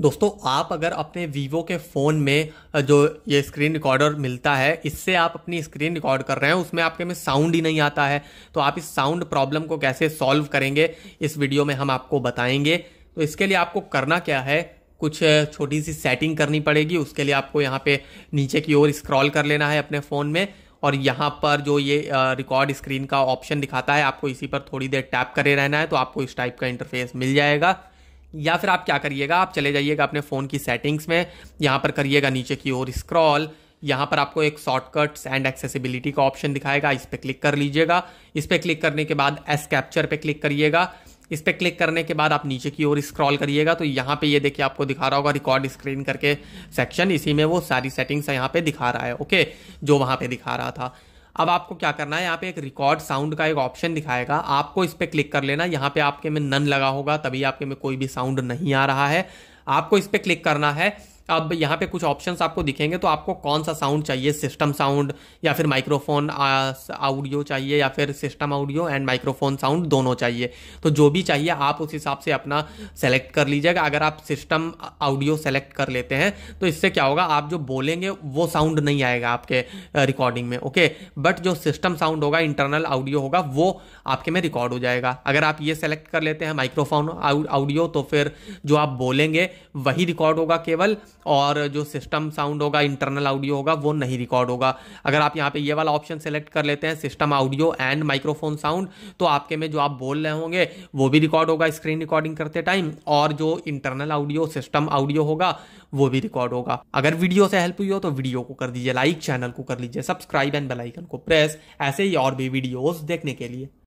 दोस्तों आप अगर अपने वीवो के फ़ोन में जो ये स्क्रीन रिकॉर्डर मिलता है इससे आप अपनी स्क्रीन रिकॉर्ड कर रहे हैं उसमें आपके में साउंड ही नहीं आता है तो आप इस साउंड प्रॉब्लम को कैसे सॉल्व करेंगे इस वीडियो में हम आपको बताएंगे तो इसके लिए आपको करना क्या है कुछ छोटी सी सेटिंग करनी पड़ेगी उसके लिए आपको यहाँ पर नीचे की ओर स्क्रॉल कर लेना है अपने फ़ोन में और यहाँ पर जो ये रिकॉर्ड स्क्रीन का ऑप्शन दिखाता है आपको इसी पर थोड़ी देर टैप करे रहना है तो आपको इस टाइप का इंटरफेस मिल जाएगा या फिर आप क्या करिएगा आप चले जाइएगा अपने फ़ोन की सेटिंग्स में यहाँ पर करिएगा नीचे की ओर स्क्रॉल यहाँ पर आपको एक शॉर्टकट्स एंड एक्सेसिबिलिटी का ऑप्शन दिखाएगा इस पर क्लिक कर लीजिएगा इस पर क्लिक करने के बाद एस कैप्चर पे क्लिक करिएगा इस पर क्लिक करने के बाद आप नीचे की ओर स्क्रॉल करिएगा तो यहाँ पे ये यह देखिए आपको दिखा रहा होगा रिकॉर्ड स्क्रीन करके सेक्शन इसी में वो सारी सेटिंग्स यहाँ पे दिखा रहा है ओके जो वहाँ पे दिखा रहा था अब आपको क्या करना है यहाँ पे एक रिकॉर्ड साउंड का एक ऑप्शन दिखाएगा आपको इस पर क्लिक कर लेना यहाँ पे आपके में नन लगा होगा तभी आपके में कोई भी साउंड नहीं आ रहा है आपको इस पर क्लिक करना है अब यहाँ पे कुछ ऑप्शंस आपको दिखेंगे तो आपको कौन सा साउंड चाहिए सिस्टम साउंड या फिर माइक्रोफोन ऑडियो चाहिए या फिर system audio and microphone sound दोनों चाहिए तो जो भी चाहिए आप उस हिसाब से अपना सेलेक्ट कर लीजिएगा अगर आप सिस्टम ऑडियो सेलेक्ट कर लेते हैं तो इससे क्या होगा आप जो बोलेंगे वो साउंड नहीं आएगा आपके रिकॉर्डिंग में ओके बट जो सिस्टम साउंड होगा इंटरनल ऑडियो होगा वो आपके में रिकॉर्ड हो जाएगा अगर आप ये सेलेक्ट कर लेते हैं माइक्रोफोन ऑडियो तो फिर जो आप बोलेंगे वही रिकॉर्ड होगा केवल और जो सिस्टम साउंड होगा इंटरनल ऑडियो होगा वो नहीं रिकॉर्ड होगा अगर आप यहाँ पे ये वाला ऑप्शन सेलेक्ट कर लेते हैं system audio and microphone sound तो आपके में जो आप बोल रहे होंगे वो भी रिकॉर्ड होगा स्क्रीन रिकॉर्डिंग करते टाइम और जो इंटरनल ऑडियो सिस्टम ऑडियो होगा वो भी रिकॉर्ड होगा अगर वीडियो से हेल्प हुई हो तो वीडियो को कर दीजिए लाइक चैनल को कर लीजिए सब्सक्राइब एंड बेलाइकन को प्रेस ऐसे ही और भी वीडियोज देखने के लिए